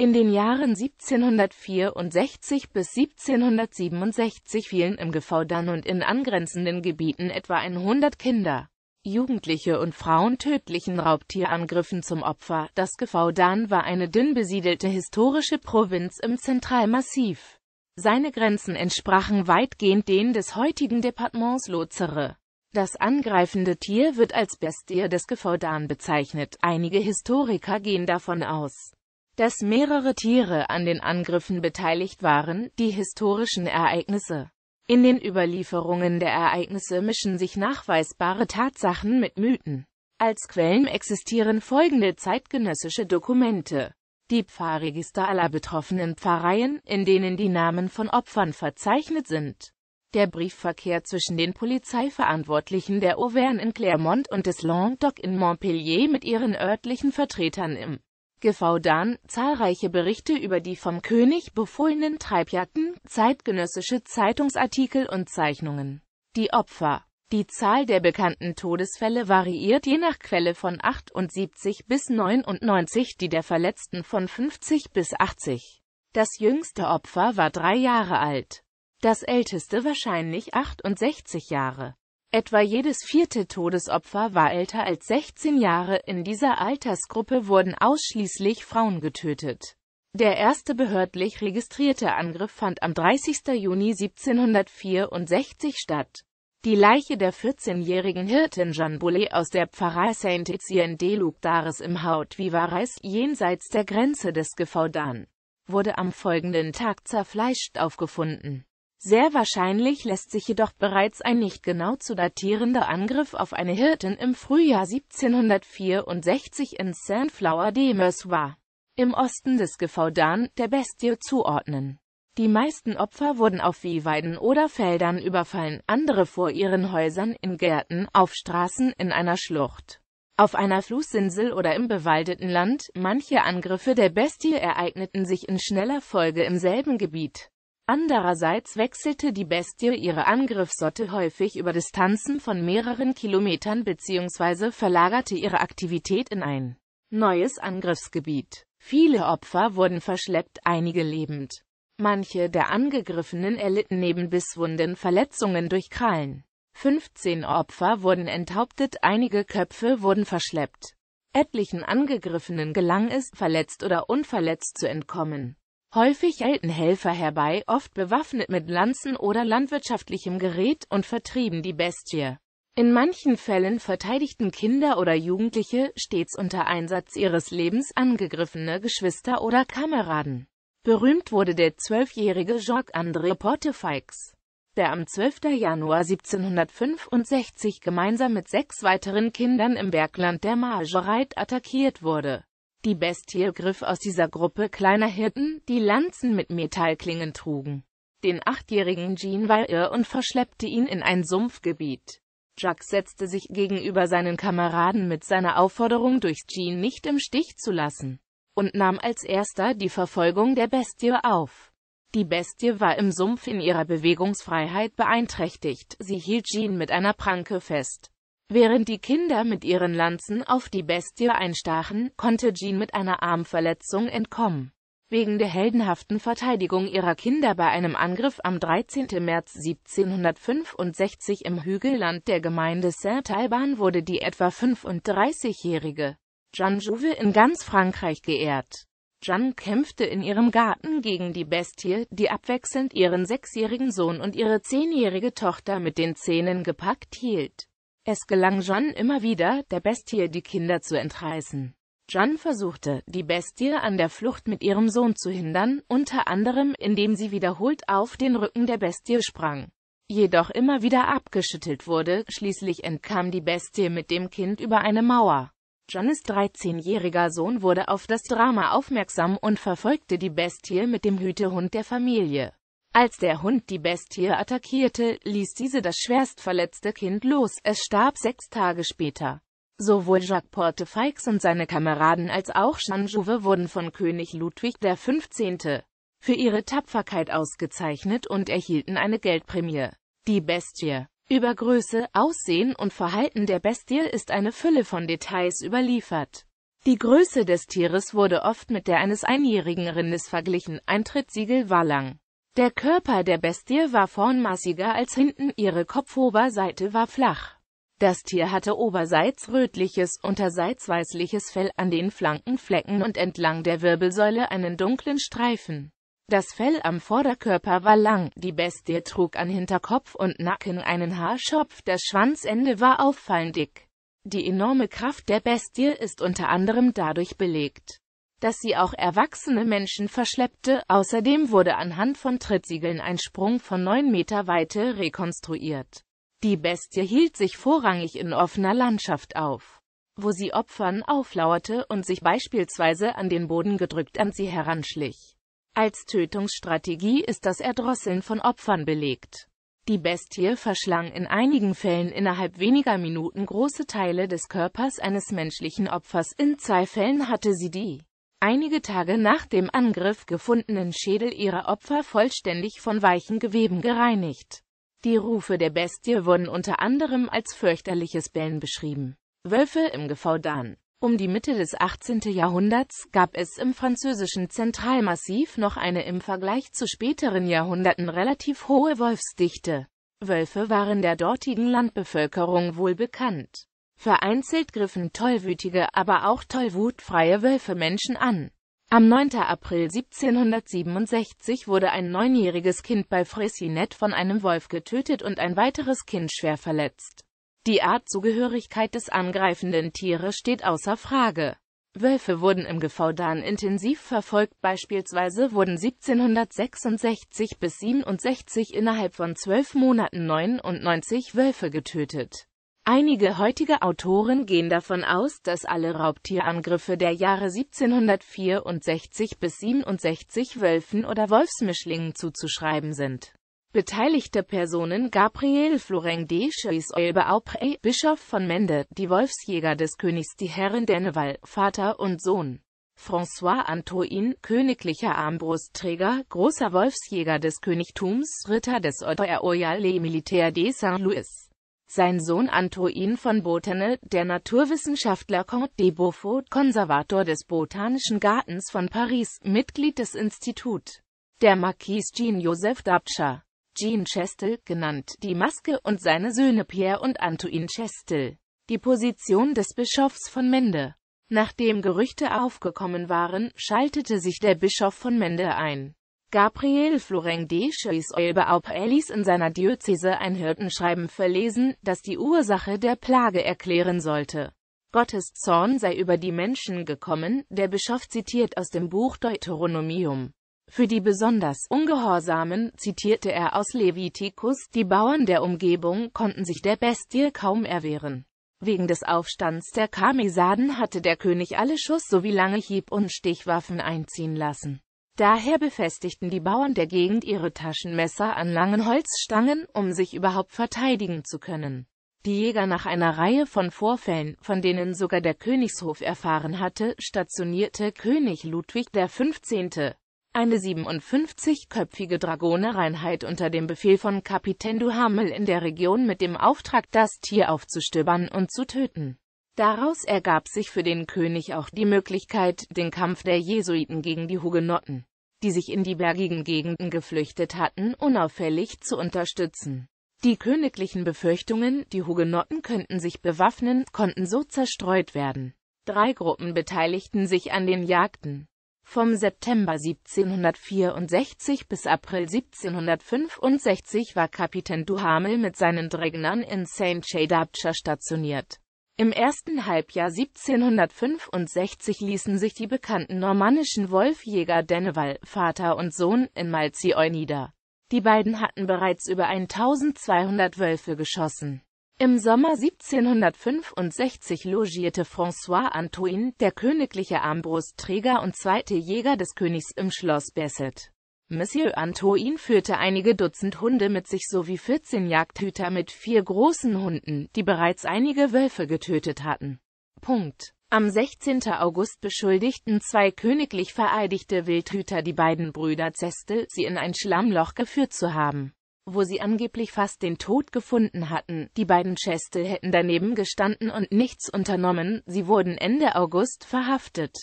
In den Jahren 1764 bis 1767 fielen im Gefaudan und in angrenzenden Gebieten etwa 100 Kinder, Jugendliche und Frauen tödlichen Raubtierangriffen zum Opfer. Das Gefaudan war eine dünn besiedelte historische Provinz im Zentralmassiv. Seine Grenzen entsprachen weitgehend denen des heutigen Departements Lozere. Das angreifende Tier wird als Bestie des Gefaudan bezeichnet. Einige Historiker gehen davon aus dass mehrere Tiere an den Angriffen beteiligt waren, die historischen Ereignisse. In den Überlieferungen der Ereignisse mischen sich nachweisbare Tatsachen mit Mythen. Als Quellen existieren folgende zeitgenössische Dokumente. Die Pfarrregister aller betroffenen Pfarreien, in denen die Namen von Opfern verzeichnet sind. Der Briefverkehr zwischen den Polizeiverantwortlichen der Auvergne in Clermont und des Languedoc in Montpellier mit ihren örtlichen Vertretern im Gefaudan, zahlreiche Berichte über die vom König befohlenen Treibjagden, zeitgenössische Zeitungsartikel und Zeichnungen. Die Opfer Die Zahl der bekannten Todesfälle variiert je nach Quelle von 78 bis 99, die der Verletzten von 50 bis 80. Das jüngste Opfer war drei Jahre alt, das älteste wahrscheinlich 68 Jahre. Etwa jedes vierte Todesopfer war älter als 16 Jahre, in dieser Altersgruppe wurden ausschließlich Frauen getötet. Der erste behördlich registrierte Angriff fand am 30. Juni 1764 statt. Die Leiche der 14-jährigen Hirtin Jean Boulet aus der Pfarrei Saint-Étienne de Lugdares im Haut Vivarais jenseits der Grenze des Gefaudan wurde am folgenden Tag zerfleischt aufgefunden. Sehr wahrscheinlich lässt sich jedoch bereits ein nicht genau zu datierender Angriff auf eine Hirtin im Frühjahr 1764 in Saint-Flour de Mersois im Osten des Gefaudan der Bestie zuordnen. Die meisten Opfer wurden auf Viehweiden oder Feldern überfallen, andere vor ihren Häusern, in Gärten, auf Straßen, in einer Schlucht, auf einer Flussinsel oder im bewaldeten Land. Manche Angriffe der Bestie ereigneten sich in schneller Folge im selben Gebiet. Andererseits wechselte die Bestie ihre Angriffssorte häufig über Distanzen von mehreren Kilometern bzw. verlagerte ihre Aktivität in ein neues Angriffsgebiet. Viele Opfer wurden verschleppt, einige lebend. Manche der Angegriffenen erlitten neben Bisswunden Verletzungen durch Krallen. 15 Opfer wurden enthauptet, einige Köpfe wurden verschleppt. Etlichen Angegriffenen gelang es, verletzt oder unverletzt zu entkommen häufig eilten Helfer herbei, oft bewaffnet mit Lanzen oder landwirtschaftlichem Gerät und vertrieben die Bestie. In manchen Fällen verteidigten Kinder oder Jugendliche stets unter Einsatz ihres Lebens angegriffene Geschwister oder Kameraden. Berühmt wurde der zwölfjährige Jacques-André Portefeix, der am 12. Januar 1765 gemeinsam mit sechs weiteren Kindern im Bergland der Margereit attackiert wurde die Bestie griff aus dieser Gruppe kleiner Hirten, die Lanzen mit Metallklingen trugen, den achtjährigen Jean war irr und verschleppte ihn in ein Sumpfgebiet. Jack setzte sich gegenüber seinen Kameraden mit seiner Aufforderung, durch Jean nicht im Stich zu lassen, und nahm als erster die Verfolgung der Bestie auf. Die Bestie war im Sumpf in ihrer Bewegungsfreiheit beeinträchtigt, sie hielt Jean mit einer Pranke fest. Während die Kinder mit ihren Lanzen auf die Bestie einstachen, konnte Jean mit einer Armverletzung entkommen. Wegen der heldenhaften Verteidigung ihrer Kinder bei einem Angriff am 13. März 1765 im Hügelland der Gemeinde Saint-Alban wurde die etwa 35-jährige Jeanne in ganz Frankreich geehrt. Jeanne kämpfte in ihrem Garten gegen die Bestie, die abwechselnd ihren sechsjährigen Sohn und ihre zehnjährige Tochter mit den Zähnen gepackt hielt. Es gelang John immer wieder, der Bestie die Kinder zu entreißen. John versuchte, die Bestie an der Flucht mit ihrem Sohn zu hindern, unter anderem, indem sie wiederholt auf den Rücken der Bestie sprang. Jedoch immer wieder abgeschüttelt wurde, schließlich entkam die Bestie mit dem Kind über eine Mauer. Johns 13-jähriger Sohn wurde auf das Drama aufmerksam und verfolgte die Bestie mit dem Hütehund der Familie. Als der Hund die Bestie attackierte, ließ diese das schwerstverletzte Kind los, es starb sechs Tage später. Sowohl Jacques Portefeix und seine Kameraden als auch Jean wurden von König Ludwig XV. für ihre Tapferkeit ausgezeichnet und erhielten eine Geldprämie. Die Bestie über Größe, Aussehen und Verhalten der Bestie ist eine Fülle von Details überliefert. Die Größe des Tieres wurde oft mit der eines einjährigen Rindes verglichen, ein Trittsiegel war lang. Der Körper der Bestie war vorn massiger als hinten, ihre Kopfoberseite war flach. Das Tier hatte oberseits rötliches, unterseits weißliches Fell, an den Flanken Flecken und entlang der Wirbelsäule einen dunklen Streifen. Das Fell am Vorderkörper war lang, die Bestie trug an Hinterkopf und Nacken einen Haarschopf, das Schwanzende war auffallend dick. Die enorme Kraft der Bestie ist unter anderem dadurch belegt, dass sie auch erwachsene Menschen verschleppte. Außerdem wurde anhand von Trittsiegeln ein Sprung von 9 Meter Weite rekonstruiert. Die Bestie hielt sich vorrangig in offener Landschaft auf, wo sie Opfern auflauerte und sich beispielsweise an den Boden gedrückt an sie heranschlich. Als Tötungsstrategie ist das Erdrosseln von Opfern belegt. Die Bestie verschlang in einigen Fällen innerhalb weniger Minuten große Teile des Körpers eines menschlichen Opfers, in zwei Fällen hatte sie die einige Tage nach dem Angriff gefundenen Schädel ihrer Opfer vollständig von weichen Geweben gereinigt. Die Rufe der Bestie wurden unter anderem als fürchterliches Bellen beschrieben. Wölfe im Gefaudan Um die Mitte des 18. Jahrhunderts gab es im französischen Zentralmassiv noch eine im Vergleich zu späteren Jahrhunderten relativ hohe Wolfsdichte. Wölfe waren der dortigen Landbevölkerung wohl bekannt. Vereinzelt griffen tollwütige, aber auch tollwutfreie Wölfe Menschen an. Am 9. April 1767 wurde ein neunjähriges Kind bei Freycinet von einem Wolf getötet und ein weiteres Kind schwer verletzt. Die Artzugehörigkeit des angreifenden Tieres steht außer Frage. Wölfe wurden im Gefaudan intensiv verfolgt, beispielsweise wurden 1766 bis 67 innerhalb von zwölf Monaten 99 Wölfe getötet. Einige heutige Autoren gehen davon aus, dass alle Raubtierangriffe der Jahre 1764 bis 67 Wölfen oder Wolfsmischlingen zuzuschreiben sind. Beteiligte Personen Gabriel Florent de Choiseul Auprey, Bischof von Mende, die Wolfsjäger des Königs die Herren Denneval, Vater und Sohn. François Antoine, königlicher Armbrustträger, großer Wolfsjäger des Königtums, Ritter des Ordre Royal et Militaire de Saint-Louis. Sein Sohn Antoine von Botanel, der Naturwissenschaftler Comte de Beaufort, Konservator des Botanischen Gartens von Paris, Mitglied des Institut. Der Marquis Jean-Joseph Dabscher, Jean Chestel, genannt die Maske, und seine Söhne Pierre und Antoine Chestel. Die Position des Bischofs von Mende Nachdem Gerüchte aufgekommen waren, schaltete sich der Bischof von Mende ein. Gabriel Florent de Choiseul ob Ellis in seiner Diözese ein Hirtenschreiben verlesen, das die Ursache der Plage erklären sollte. Gottes Zorn sei über die Menschen gekommen, der Bischof zitiert aus dem Buch Deuteronomium. Für die besonders Ungehorsamen zitierte er aus Levitikus, die Bauern der Umgebung konnten sich der Bestie kaum erwehren. Wegen des Aufstands der Kamisaden hatte der König alle Schuss- sowie lange Hieb- und Stichwaffen einziehen lassen. Daher befestigten die Bauern der Gegend ihre Taschenmesser an langen Holzstangen, um sich überhaupt verteidigen zu können. Die Jäger nach einer Reihe von Vorfällen, von denen sogar der Königshof erfahren hatte, stationierte König Ludwig XV. eine 57-köpfige Dragonereinheit unter dem Befehl von Kapitän Duhamel in der Region mit dem Auftrag, das Tier aufzustöbern und zu töten. Daraus ergab sich für den König auch die Möglichkeit, den Kampf der Jesuiten gegen die Hugenotten die sich in die bergigen Gegenden geflüchtet hatten, unauffällig zu unterstützen. Die königlichen Befürchtungen, die Hugenotten könnten sich bewaffnen, konnten so zerstreut werden. Drei Gruppen beteiligten sich an den Jagden. Vom September 1764 bis April 1765 war Kapitän Duhamel mit seinen Dregnern in St. Jadabcha stationiert. Im ersten Halbjahr 1765 ließen sich die bekannten normannischen Wolfjäger Denneval, Vater und Sohn, in Malzieu nieder. Die beiden hatten bereits über 1200 Wölfe geschossen. Im Sommer 1765 logierte François-Antoine, der königliche Armbrustträger und zweite Jäger des Königs, im Schloss Besset. Monsieur Antoine führte einige Dutzend Hunde mit sich sowie 14 Jagdhüter mit vier großen Hunden, die bereits einige Wölfe getötet hatten. Punkt. Am 16. August beschuldigten zwei königlich vereidigte Wildhüter die beiden Brüder Zestel, sie in ein Schlammloch geführt zu haben, wo sie angeblich fast den Tod gefunden hatten. Die beiden Zestel hätten daneben gestanden und nichts unternommen, sie wurden Ende August verhaftet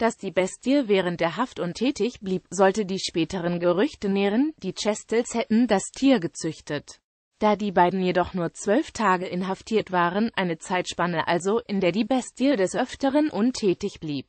dass die Bestie während der Haft untätig blieb, sollte die späteren Gerüchte nähren, die Chestels hätten das Tier gezüchtet. Da die beiden jedoch nur zwölf Tage inhaftiert waren, eine Zeitspanne also, in der die Bestie des Öfteren untätig blieb,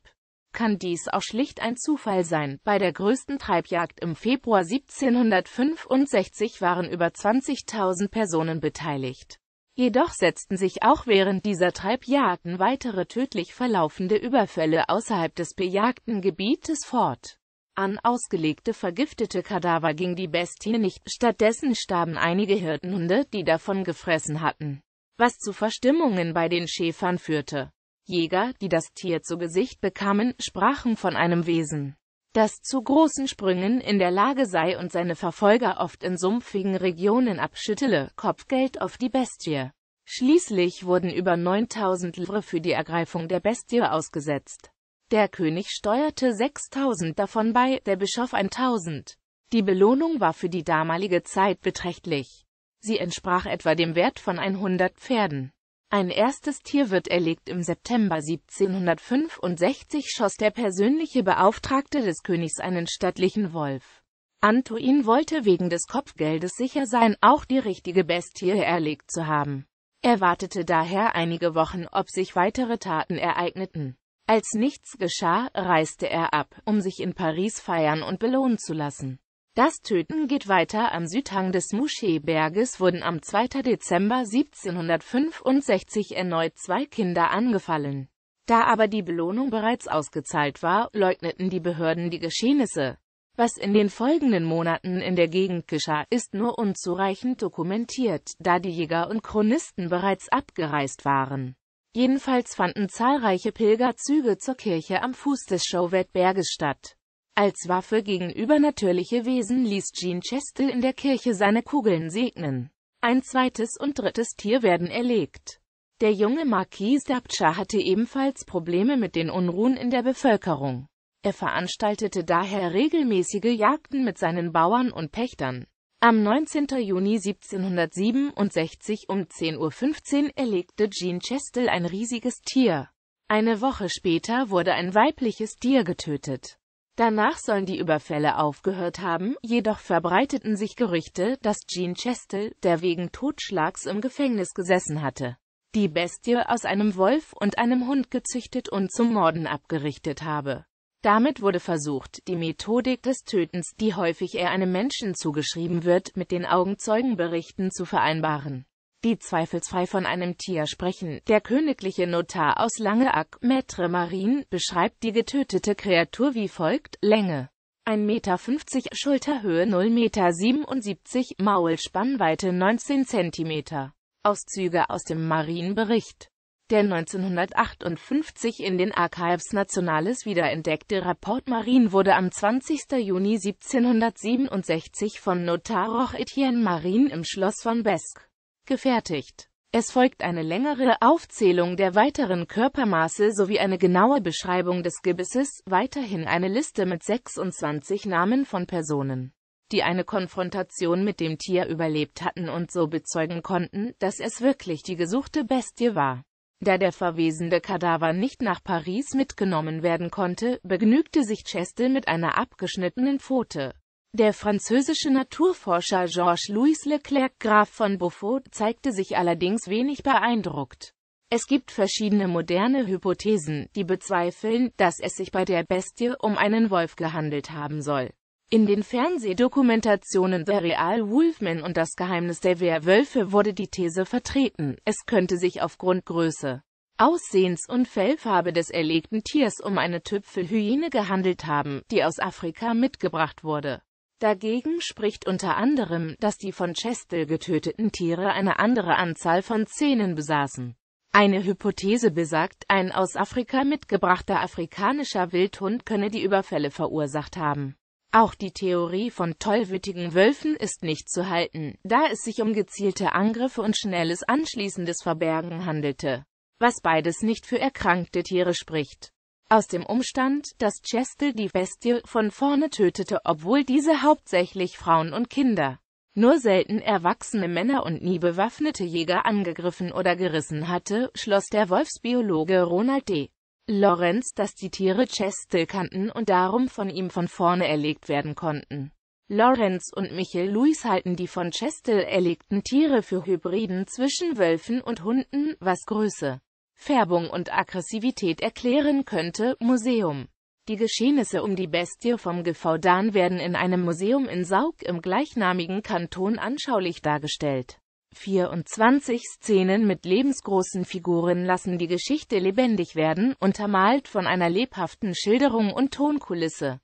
kann dies auch schlicht ein Zufall sein. Bei der größten Treibjagd im Februar 1765 waren über 20.000 Personen beteiligt. Jedoch setzten sich auch während dieser Treibjagden weitere tödlich verlaufende Überfälle außerhalb des bejagten Gebietes fort. An ausgelegte vergiftete Kadaver ging die Bestie nicht, stattdessen starben einige Hirtenhunde, die davon gefressen hatten, was zu Verstimmungen bei den Schäfern führte. Jäger, die das Tier zu Gesicht bekamen, sprachen von einem Wesen, das zu großen Sprüngen in der Lage sei und seine Verfolger oft in sumpfigen Regionen abschüttele, Kopfgeld auf die Bestie. Schließlich wurden über 9000 Livre für die Ergreifung der Bestie ausgesetzt. Der König steuerte 6000 davon bei, der Bischof 1000. Die Belohnung war für die damalige Zeit beträchtlich. Sie entsprach etwa dem Wert von 100 Pferden. Ein erstes Tier wird erlegt. Im September 1765 schoss der persönliche Beauftragte des Königs einen stattlichen Wolf. Antoin wollte wegen des Kopfgeldes sicher sein, auch die richtige Bestie erlegt zu haben. Er wartete daher einige Wochen, ob sich weitere Taten ereigneten. Als nichts geschah, reiste er ab, um sich in Paris feiern und belohnen zu lassen. Das Töten geht weiter. Am Südhang des Muscheeberges wurden am 2. Dezember 1765 erneut zwei Kinder angefallen. Da aber die Belohnung bereits ausgezahlt war, leugneten die Behörden die Geschehnisse. Was in den folgenden Monaten in der Gegend geschah, ist nur unzureichend dokumentiert, da die Jäger und Chronisten bereits abgereist waren. Jedenfalls fanden zahlreiche Pilgerzüge zur Kirche am Fuß des Chauvet-Berges statt. Als Waffe gegen übernatürliche Wesen ließ Jean Chestel in der Kirche seine Kugeln segnen. Ein zweites und drittes Tier werden erlegt. Der junge Marquis d'Abcha hatte ebenfalls Probleme mit den Unruhen in der Bevölkerung. Er veranstaltete daher regelmäßige Jagden mit seinen Bauern und Pächtern. Am 19. Juni 1767 um 10.15 Uhr erlegte Jean Chestel ein riesiges Tier. Eine Woche später wurde ein weibliches Tier getötet. Danach sollen die Überfälle aufgehört haben, jedoch verbreiteten sich Gerüchte, dass Gene Chestel, der wegen Totschlags im Gefängnis gesessen hatte, die Bestie aus einem Wolf und einem Hund gezüchtet und zum Morden abgerichtet habe. Damit wurde versucht, die Methodik des Tötens, die häufig eher einem Menschen zugeschrieben wird, mit den Augenzeugenberichten zu vereinbaren die zweifelsfrei von einem Tier sprechen. Der königliche Notar aus Langeack, Maître Marin, beschreibt die getötete Kreatur wie folgt, Länge 1,50 Meter, Schulterhöhe 0,77 Meter, Maulspannweite 19 Zentimeter. Auszüge aus dem Marienbericht der 1958 in den Archives Nationales wiederentdeckte Rapport Marin wurde am 20. Juni 1767 von Notar Roch Etienne Marin im Schloss von Besk gefertigt. Es folgt eine längere Aufzählung der weiteren Körpermaße sowie eine genaue Beschreibung des Gebisses, weiterhin eine Liste mit 26 Namen von Personen, die eine Konfrontation mit dem Tier überlebt hatten und so bezeugen konnten, dass es wirklich die gesuchte Bestie war. Da der verwesende Kadaver nicht nach Paris mitgenommen werden konnte, begnügte sich Chestel mit einer abgeschnittenen Pfote. Der französische Naturforscher Georges-Louis Leclerc Graf von Beaufort zeigte sich allerdings wenig beeindruckt. Es gibt verschiedene moderne Hypothesen, die bezweifeln, dass es sich bei der Bestie um einen Wolf gehandelt haben soll. In den Fernsehdokumentationen The Real Wolfman und Das Geheimnis der Werwölfe wurde die These vertreten, es könnte sich aufgrund Größe, Aussehens und Fellfarbe des erlegten Tiers um eine Tüpfelhyäne gehandelt haben, die aus Afrika mitgebracht wurde. Dagegen spricht unter anderem, dass die von Chestel getöteten Tiere eine andere Anzahl von Zähnen besaßen. Eine Hypothese besagt, ein aus Afrika mitgebrachter afrikanischer Wildhund könne die Überfälle verursacht haben. Auch die Theorie von tollwütigen Wölfen ist nicht zu halten, da es sich um gezielte Angriffe und schnelles anschließendes Verbergen handelte, was beides nicht für erkrankte Tiere spricht. Aus dem Umstand, dass Chestel die Bestie von vorne tötete, obwohl diese hauptsächlich Frauen und Kinder, nur selten erwachsene Männer und nie bewaffnete Jäger angegriffen oder gerissen hatte, schloss der Wolfsbiologe Ronald D. Lawrence, dass die Tiere Chestel kannten und darum von ihm von vorne erlegt werden konnten. Lawrence und Michel Louis halten die von Chestel erlegten Tiere für Hybriden zwischen Wölfen und Hunden, was Größe, Färbung und Aggressivität erklären könnte. Museum Die Geschehnisse um die Bestie vom Gevaudan werden in einem Museum in Saug im gleichnamigen Kanton anschaulich dargestellt. 24 Szenen mit lebensgroßen Figuren lassen die Geschichte lebendig werden, untermalt von einer lebhaften Schilderung und Tonkulisse.